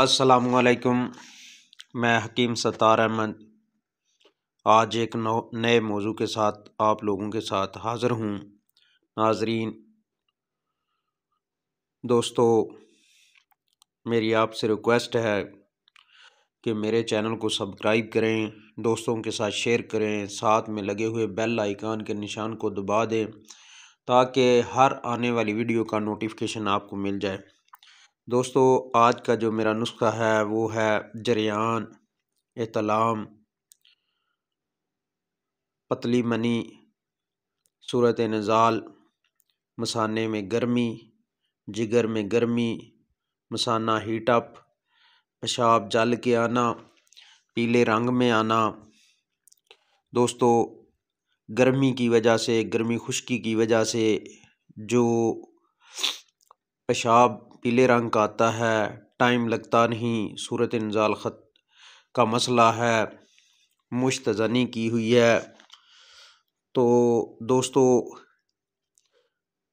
असलकुम मैं हकीम सत्तार अहमद आज एक नौ नए मौजू के साथ आप लोगों के साथ हाज़िर हूँ नाजरीन दोस्तों मेरी आपसे रिक्वेस्ट है कि मेरे चैनल को सब्सक्राइब करें दोस्तों के साथ शेयर करें साथ में लगे हुए बेल आइकान के निशान को दबा दें ताकि हर आने वाली वीडियो का नोटिफिकेशन आपको मिल जाए दोस्तों आज का जो मेरा नुस्खा है वो है जरियान एतलाम पतली मनी सूरत नज़ाल मसाने में गर्मी जिगर में गर्मी मसाना हीटअप पेशाब जल के आना पीले रंग में आना दोस्तों गर्मी की वजह से गर्मी खुश्की की वजह से जो पेशाब पीले रंग का आता है टाइम लगता नहीं सूरत इंजाल ख़त का मसला है मुश्तनी की हुई है तो दोस्तों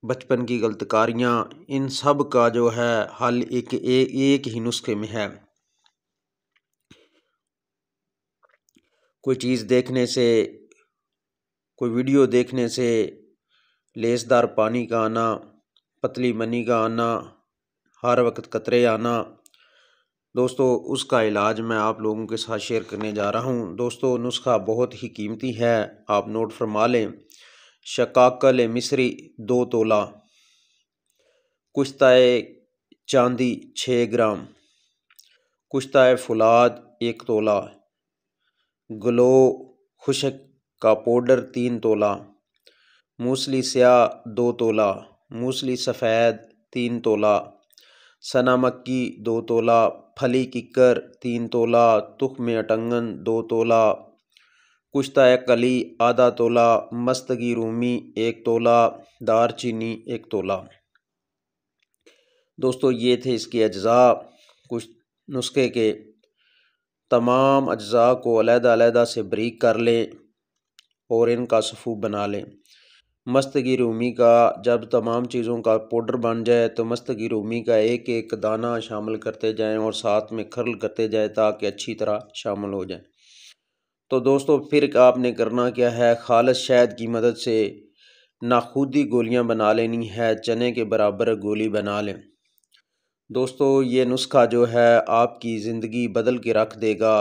बचपन की गलतकारियाँ इन सब का जो है हल एक ए, एक ही नुस्खे में है कोई चीज़ देखने से कोई वीडियो देखने से लेसदार पानी का आना पतली मनी का आना हर वक्त कतरे आना दोस्तों उसका इलाज मैं आप लोगों के साथ शेयर करने जा रहा हूँ दोस्तों नुस्खा बहुत ही कीमती है आप नोट फरमा लें शकाकल मिस्री दो तोला कुश्ताए चांदी छः ग्राम कुश्ताए फुलाद एक तोला ग्लो खुशक का पाउडर तीन तोला मूसली स्याह दो तोला मूसली सफ़ेद तीन तोला सना मक्की दो तोला फली किक्कर तीन तोला तुख में अटंगन दो तोला कुश्ता कली आधा तोला मस्तगी रूमी एक तोला दारचीनी एक तोला दोस्तों ये थे इसके अज्जा कुछ नुस्खे के तमाम अज्जा को अलहदा अलहदा से ब्रीक कर लें और इनका सफ़ू बना लें की रूमी का जब तमाम चीज़ों का पाउडर बन जाए तो की रूमी का एक एक दाना शामिल करते जाएं और साथ में खरल करते जाएं ताकि अच्छी तरह शामिल हो जाए तो दोस्तों फिर आपने करना क्या है खालस शहद की मदद से नाखूदी गोलियां बना लेनी है चने के बराबर गोली बना लें दोस्तों ये नुस्खा जो है आपकी ज़िंदगी बदल के रख देगा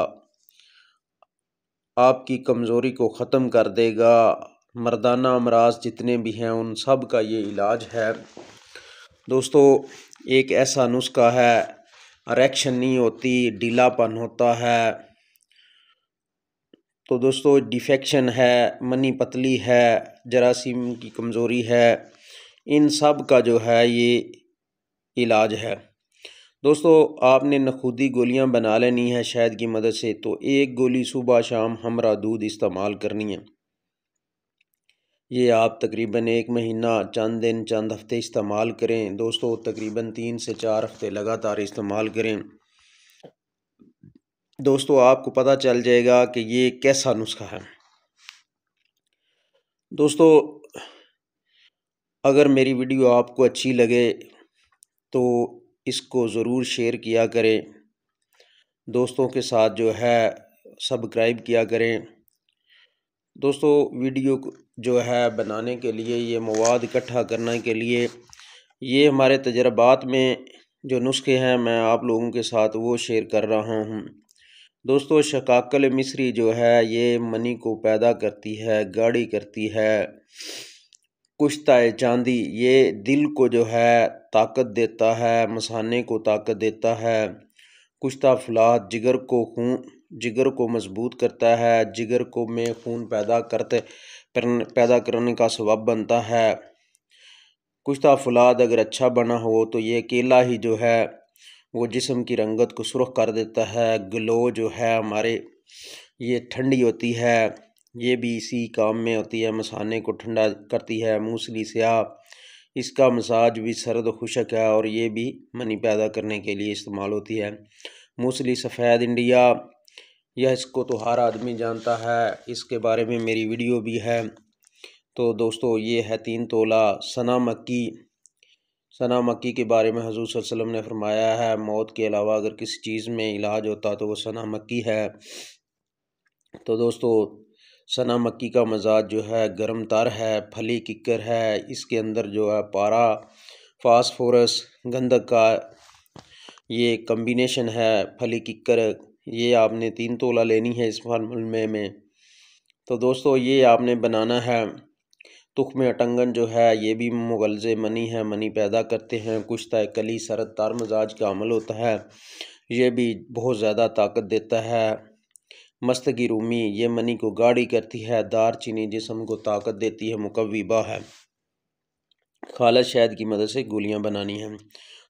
आपकी कमज़ोरी को ख़त्म कर देगा मर्दाना अमराज जितने भी हैं उन सब का ये इलाज है दोस्तों एक ऐसा नुस्खा है अरेक्शन नहीं होती ढीलापन होता है तो दोस्तों डिफेक्शन है मनी पतली है जरासीम की कमज़ोरी है इन सब का जो है ये इलाज है दोस्तों आपने नखूदी गोलियां बना लेनी है शायद की मदद से तो एक गोली सुबह शाम हमरा दूध इस्तेमाल करनी है ये आप तकरीबन एक महीना चंद दिन चंद हफ़्ते इस्तेमाल करें दोस्तों तकरीबन तीन से चार हफ़्ते लगातार इस्तेमाल करें दोस्तों आपको पता चल जाएगा कि ये कैसा नुस्खा है दोस्तों अगर मेरी वीडियो आपको अच्छी लगे तो इसको ज़रूर शेयर किया करें दोस्तों के साथ जो है सब्सक्राइब किया करें दोस्तों वीडियो जो है बनाने के लिए ये मवाद इकट्ठा करने के लिए ये हमारे तजर्बात में जो नुस्खे हैं मैं आप लोगों के साथ वो शेयर कर रहा हूँ दोस्तों शकाकल मिस्री जो है ये मनी को पैदा करती है गाड़ी करती है कुश्ता चांदी ये दिल को जो है ताकत देता है मसाने को ताकत देता है कुश्ता फलाद जिगर को खून जिगर को मजबूत करता है जिगर को में खून पैदा करते पैदा करने का सबब बनता है कुश्ता तफलाद अगर अच्छा बना हो तो ये केला ही जो है वो जिसम की रंगत को सुरख कर देता है ग्लो जो है हमारे ये ठंडी होती है ये भी इसी काम में होती है मसाने को ठंडा करती है मूसली स्याह इसका मसाज भी सर्द खुशक है और ये भी मनी पैदा करने के लिए इस्तेमाल होती है मूसली सफ़ेद इंडिया यह इसको तो हर आदमी जानता है इसके बारे में मेरी वीडियो भी है तो दोस्तों ये है तीन तोला सना मक्की सना मक्की के बारे में हजूर वसल्लम ने फरमाया है मौत के अलावा अगर किसी चीज़ में इलाज होता तो वो सना मक्की है तो दोस्तों सना मक्की का मजाज जो है गर्म तार है फली किकर है इसके अंदर जो है पारा फास्फोरस गंधक का ये कम्बिनेशन है फली किकर ये आपने तीन तोला लेनी है इस फार्मूल में में तो दोस्तों ये आपने बनाना है तुख में अटंगन जो है ये भी मुगलज़ मनी है मनी पैदा करते हैं कुछ तयकली सरद तार मजाज का अमल होता है ये भी बहुत ज़्यादा ताकत देता है मस्तगी रूमी ये मनी को गाढ़ी करती है दार चीनी जिसम को ताकत देती है मुकवीबा है खाला शहद की मदद से गोलियाँ बनानी हैं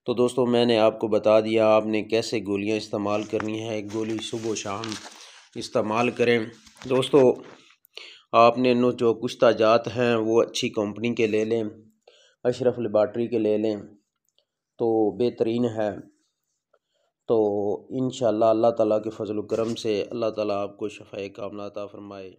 तो दोस्तों मैंने आपको बता दिया आपने कैसे गोलियां इस्तेमाल करनी है एक गोली सुबह शाम इस्तेमाल करें दोस्तों आपने नो जो कुश्ता जात हैं वो अच्छी कंपनी के ले लें अशरफ लेबार्ट्री के ले लें तो बेहतरीन है तो इन अल्लाह ताला के फजल करम से अल्लाह ताला आपको शफ़ा कामनाता फरमाए